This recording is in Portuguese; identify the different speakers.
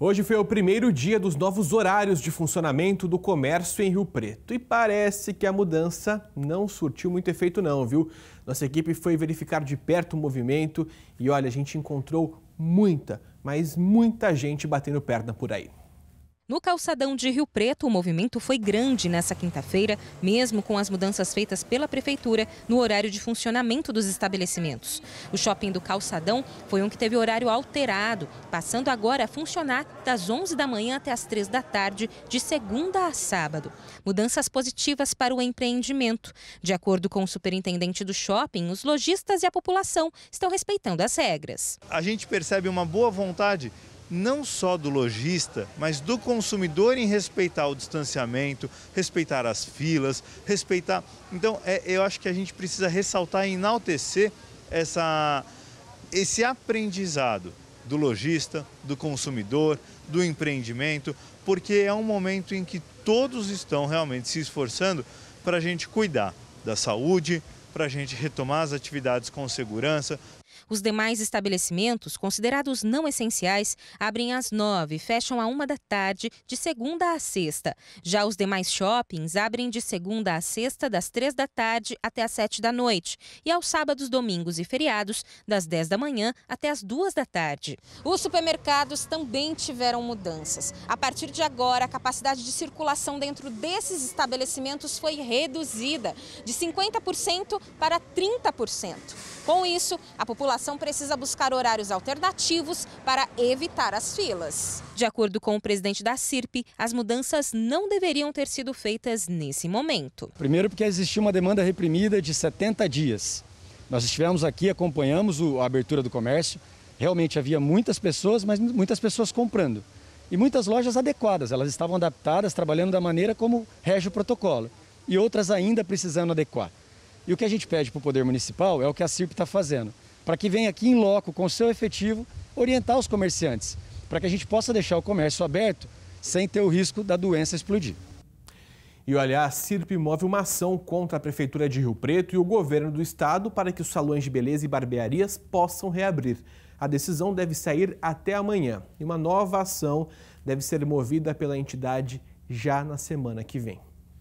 Speaker 1: Hoje foi o primeiro dia dos novos horários de funcionamento do comércio em Rio Preto e parece que a mudança não surtiu muito efeito não, viu? Nossa equipe foi verificar de perto o movimento e olha, a gente encontrou muita, mas muita gente batendo perna por aí.
Speaker 2: No calçadão de Rio Preto, o movimento foi grande nessa quinta-feira, mesmo com as mudanças feitas pela Prefeitura no horário de funcionamento dos estabelecimentos. O shopping do calçadão foi um que teve horário alterado, passando agora a funcionar das 11 da manhã até as 3 da tarde, de segunda a sábado. Mudanças positivas para o empreendimento. De acordo com o superintendente do shopping, os lojistas e a população estão respeitando as regras.
Speaker 3: A gente percebe uma boa vontade não só do lojista, mas do consumidor em respeitar o distanciamento, respeitar as filas, respeitar. Então, é, eu acho que a gente precisa ressaltar e enaltecer essa, esse aprendizado do lojista, do consumidor, do empreendimento, porque é um momento em que todos estão realmente se esforçando para a gente cuidar da saúde, para a gente retomar as atividades com segurança,
Speaker 2: os demais estabelecimentos, considerados não essenciais, abrem às nove e fecham à uma da tarde, de segunda a sexta. Já os demais shoppings abrem de segunda a sexta, das três da tarde até às sete da noite. E aos sábados, domingos e feriados, das dez da manhã até às duas da tarde. Os supermercados também tiveram mudanças. A partir de agora, a capacidade de circulação dentro desses estabelecimentos foi reduzida de 50% para 30%. Com isso, a população população precisa buscar horários alternativos para evitar as filas. De acordo com o presidente da CIRP, as mudanças não deveriam ter sido feitas nesse momento.
Speaker 4: Primeiro, porque existia uma demanda reprimida de 70 dias. Nós estivemos aqui, acompanhamos a abertura do comércio. Realmente havia muitas pessoas, mas muitas pessoas comprando. E muitas lojas adequadas, elas estavam adaptadas, trabalhando da maneira como rege o protocolo. E outras ainda precisando adequar. E o que a gente pede para o Poder Municipal é o que a CIRP está fazendo para que venha aqui em loco com seu efetivo orientar os comerciantes, para que a gente possa deixar o comércio aberto sem ter o risco da doença explodir. E olha, a CIRP
Speaker 1: move uma ação contra a Prefeitura de Rio Preto e o governo do estado para que os salões de beleza e barbearias possam reabrir. A decisão deve sair até amanhã e uma nova ação deve ser movida pela entidade já na semana que vem.